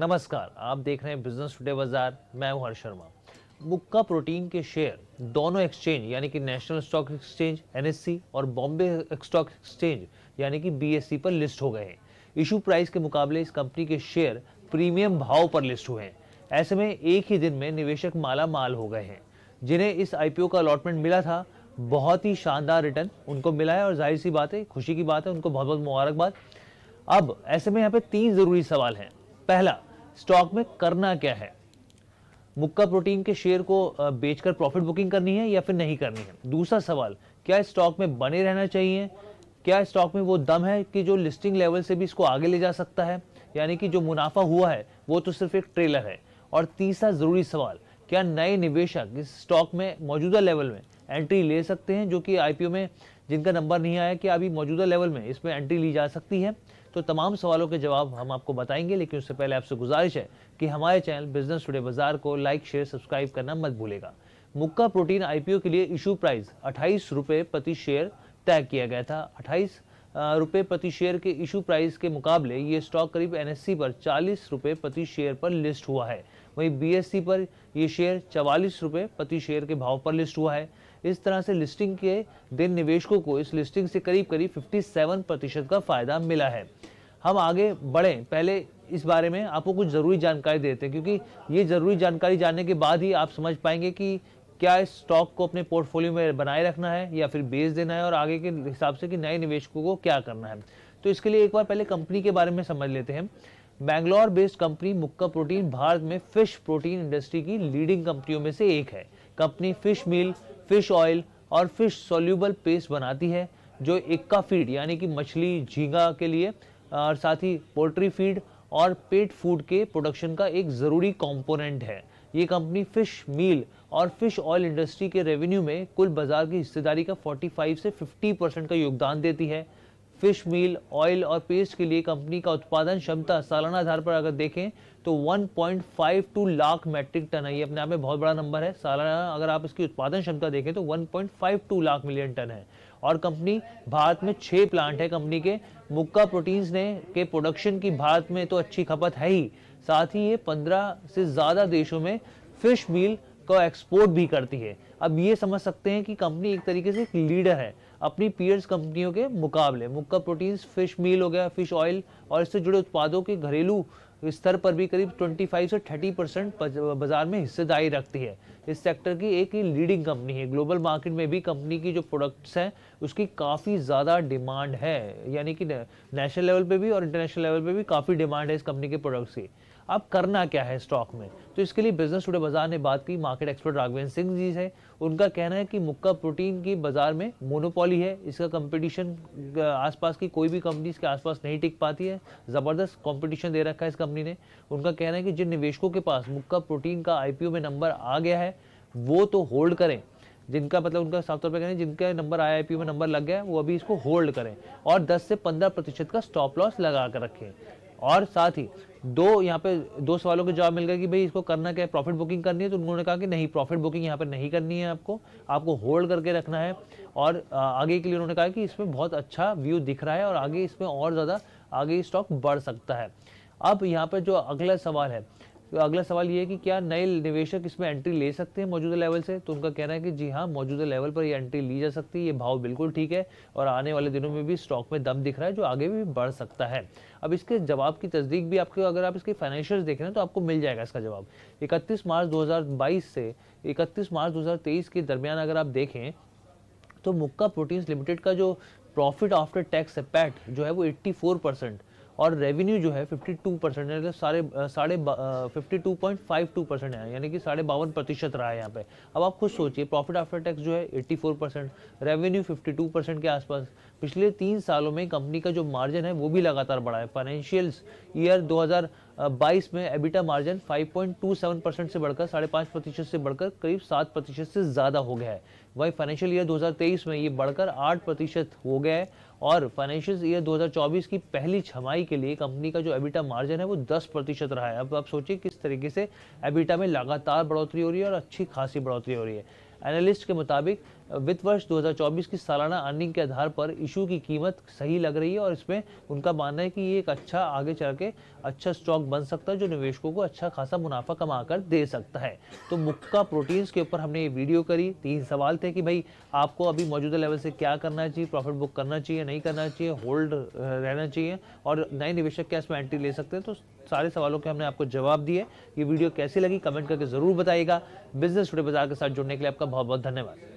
नमस्कार आप देख रहे हैं बिजनेस टुडे बाजार मैं हूं हर्ष शर्मा मुक्का प्रोटीन के शेयर दोनों एक्सचेंज यानी कि नेशनल स्टॉक एक्सचेंज एनएससी और बॉम्बे स्टॉक एक्सचेंज यानी कि बीएससी पर लिस्ट हो गए हैं इशू प्राइस के मुकाबले इस कंपनी के शेयर प्रीमियम भाव पर लिस्ट हुए हैं ऐसे में एक ही दिन में निवेशक माला माल हो गए हैं जिन्हें इस आईपीओ का अलॉटमेंट मिला था बहुत ही शानदार रिटर्न उनको मिला है और जाहिर सी बात है खुशी की बात है उनको बहुत बहुत मुबारकबाद अब ऐसे में यहाँ पे तीन ज़रूरी सवाल हैं पहला स्टॉक में करना क्या है मुक्का प्रोटीन के शेयर को बेचकर प्रॉफिट बुकिंग करनी है या फिर नहीं करनी है दूसरा सवाल क्या स्टॉक में बने रहना चाहिए क्या स्टॉक में वो दम है कि जो लिस्टिंग लेवल से भी इसको आगे ले जा सकता है यानी कि जो मुनाफा हुआ है वो तो सिर्फ एक ट्रेलर है और तीसरा ज़रूरी सवाल क्या नए निवेशक इस स्टॉक में मौजूदा लेवल में एंट्री ले सकते हैं जो कि आईपीओ में जिनका नंबर नहीं आया कि अभी मौजूदा लेवल में इसमें एंट्री ली जा सकती है तो तमाम सवालों के जवाब हम आपको बताएंगे लेकिन उससे पहले आपसे गुजारिश है कि हमारे चैनल बिजनेस टुडे बाजार को लाइक शेयर सब्सक्राइब करना मत भूलेगा मुक्का प्रोटीन आईपीओ के लिए इशू प्राइस अट्ठाईस रुपये प्रति शेयर तय किया गया था अट्ठाईस रुपये प्रति शेयर के इशू प्राइस के मुकाबले ये स्टॉक करीब एन पर चालीस रुपये प्रति शेयर पर लिस्ट हुआ है वहीं बी पर ये शेयर चवालीस रुपये प्रति शेयर के भाव पर लिस्ट हुआ है इस तरह से लिस्टिंग के दिन निवेशकों को इस लिस्टिंग से करीब करीब 57 प्रतिशत का फायदा मिला है हम आगे बढ़ें पहले इस बारे में आपको कुछ ज़रूरी जानकारी देते हैं क्योंकि ये ज़रूरी जानकारी जानने के बाद ही आप समझ पाएंगे कि क्या इस स्टॉक को अपने पोर्टफोलियो में बनाए रखना है या फिर बेच देना है और आगे के हिसाब से कि नए निवेशकों को क्या करना है तो इसके लिए एक बार पहले कंपनी के बारे में समझ लेते हैं Bangalore based company Mukka protein Bharat में फिश प्रोटीन इंडस्ट्री की लीडिंग कंपनियों में से एक है company fish meal fish oil और फिश सोल्यूबल पेस्ट बनाती है जो इक्का फीड यानी कि मछली झींगा के लिए और साथ ही पोल्ट्री फीड और पेट फूड के प्रोडक्शन का एक ज़रूरी कंपोनेंट है ये कंपनी फ़िश मील और फ़िश ऑयल इंडस्ट्री के रेवेन्यू में कुल बाजार की हिस्सेदारी का 45 से 50 परसेंट का योगदान देती है फिश मील ऑयल और पेस्ट के लिए कंपनी का उत्पादन क्षमता सालाना आधार पर अगर देखें तो 1.52 लाख मैट्रिक टन है ये अपने आप में बहुत बड़ा नंबर है सालाना अगर आप इसकी उत्पादन क्षमता देखें तो 1.52 लाख मिलियन टन है और कंपनी भारत में छः प्लांट है कंपनी के मुक्का प्रोटीन्स ने के प्रोडक्शन की भारत में तो अच्छी खपत है ही साथ ही ये पंद्रह से ज़्यादा देशों में फिश मील को एक्सपोर्ट भी करती है अब ये समझ सकते हैं कि कंपनी एक तरीके से एक लीडर है अपनी पीयर्स कंपनियों के मुकाबले मुक्का प्रोटीन्स फिश मील हो गया फिश ऑयल और इससे जुड़े उत्पादों के घरेलू स्तर पर भी करीब 25 से 30 परसेंट बाजार में हिस्सेदारी रखती है इस सेक्टर की एक ही लीडिंग कंपनी है ग्लोबल मार्केट में भी कंपनी की जो प्रोडक्ट्स हैं उसकी काफ़ी ज़्यादा डिमांड है यानी कि नेशनल लेवल पे भी और इंटरनेशनल लेवल पे भी काफ़ी डिमांड है इस कंपनी के प्रोडक्ट्स की अब करना क्या है स्टॉक में तो इसके लिए बिजनेस टुडे बाजार ने बात की मार्केट एक्सपर्ट राघवेंद्र सिंह जी से उनका कहना है कि मुक्का प्रोटीन की बाजार में मोनोपॉली है इसका कंपटीशन आसपास की कोई भी कंपनी इसके आसपास नहीं टिक पाती है ज़बरदस्त कंपटीशन दे रखा है इस कंपनी ने उनका कहना है कि जिन निवेशकों के पास मुक्का प्रोटीन का आई में नंबर आ गया है वो तो होल्ड करें जिनका मतलब उनका साफ तौर पर कहना है जिनका नंबर आई में नंबर लग गया है वो अभी इसको होल्ड करें और दस से पंद्रह प्रतिशत का स्टॉप लॉस लगा कर रखें और साथ ही दो यहाँ पे दो सवालों के जवाब मिल गए कि भाई इसको करना क्या है प्रॉफिट बुकिंग करनी है तो उन्होंने कहा कि नहीं प्रॉफिट बुकिंग यहाँ पे नहीं करनी है आपको आपको होल्ड करके रखना है और आगे के लिए उन्होंने कहा कि इसमें बहुत अच्छा व्यू दिख रहा है और आगे इसमें और ज़्यादा आगे स्टॉक बढ़ सकता है अब यहाँ पर जो अगला सवाल है तो अगला सवाल ये है कि क्या नए निवेशक इसमें एंट्री ले सकते हैं मौजूदा लेवल से तो उनका कहना है कि जी हाँ मौजूदा लेवल पर ये एंट्री ली जा सकती है ये भाव बिल्कुल ठीक है और आने वाले दिनों में भी स्टॉक में दम दिख रहा है जो आगे भी बढ़ सकता है अब इसके जवाब की तस्दीक भी आपके अगर आप इसके फाइनेंशियल देख रहे हैं तो आपको मिल जाएगा इसका जवाब इकतीस मार्च दो से इकतीस मार्च दो के दरमियान अगर आप देखें तो मुक्का प्रोटीन्स लिमिटेड का जो प्रॉफिट आफ्टर टैक्स है पैट जो है वो एट्टी परसेंट और रेवेन्यू जो है 52 परसेंट मतलब साढ़े साढ़े fifty two point five two percent है यानी कि साढ़े बावन प्रतिशत रहा है यहाँ पे अब आप खुद सोचिए प्रॉफिट आफ्टर टैक्स जो है 84 परसेंट रेवेन्यू 52 परसेंट के आसपास पिछले तीन सालों में कंपनी का जो मार्जिन है वो भी लगातार बढ़ा है फाइनेंशियल्स ईयर दो बाईस में एबिटा मार्जिन 5.27 परसेंट से बढ़कर साढ़े पाँच प्रतिशत से बढ़कर करीब सात प्रतिशत से ज़्यादा हो गया है वहीं फाइनेंशियल ईयर 2023 में ये बढ़कर आठ प्रतिशत हो गया है और फाइनेंशियल ईयर 2024 की पहली छमाई के लिए कंपनी का जो एबिटा मार्जिन है वो 10 प्रतिशत रहा है अब आप सोचिए किस तरीके से एबिटा में लगातार बढ़ोतरी हो रही है और अच्छी खासी बढ़ोतरी हो रही है एनालिस्ट के मुताबिक वित्त वर्ष 2024 की सालाना अर्निंग के आधार पर इशू की कीमत सही लग रही है और इसमें उनका मानना है कि ये एक अच्छा आगे चल के अच्छा स्टॉक बन सकता है जो निवेशकों को अच्छा खासा मुनाफा कमा कर दे सकता है तो मुक्का प्रोटीन्स के ऊपर हमने ये वीडियो करी तीन सवाल थे कि भाई आपको अभी मौजूदा लेवल से क्या करना चाहिए प्रॉफिट बुक करना चाहिए नहीं करना चाहिए होल्ड रहना चाहिए और नए निवेशक क्या इसमें एंट्री ले सकते हैं तो सारे सवालों के हमने आपको जवाब दिए ये वीडियो कैसी लगी कमेंट करके ज़रूर बताइएगा बिजनेस छोटे बाजार के साथ जुड़ने के लिए आपका बहुत बहुत धन्यवाद